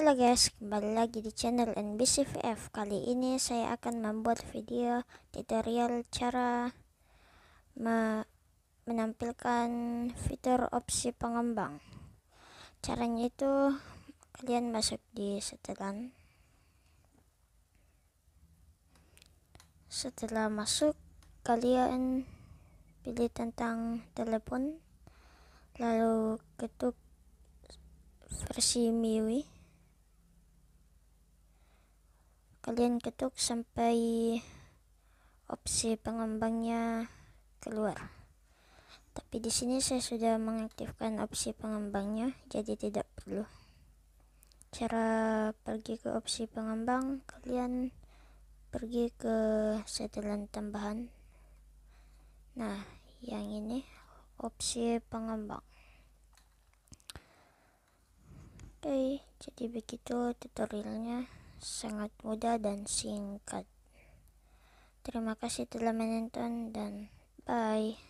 Halo guys, kembali lagi di channel NBCVF Kali ini saya akan membuat video tutorial cara me menampilkan fitur opsi pengembang Caranya itu kalian masuk di setelan Setelah masuk, kalian pilih tentang telepon Lalu ketuk versi MIUI kalian ketuk sampai opsi pengembangnya keluar tapi di sini saya sudah mengaktifkan opsi pengembangnya jadi tidak perlu cara pergi ke opsi pengembang kalian pergi ke setelan tambahan nah yang ini opsi pengembang oke jadi begitu tutorialnya sangat mudah dan singkat. Terima kasih telah menonton dan bye.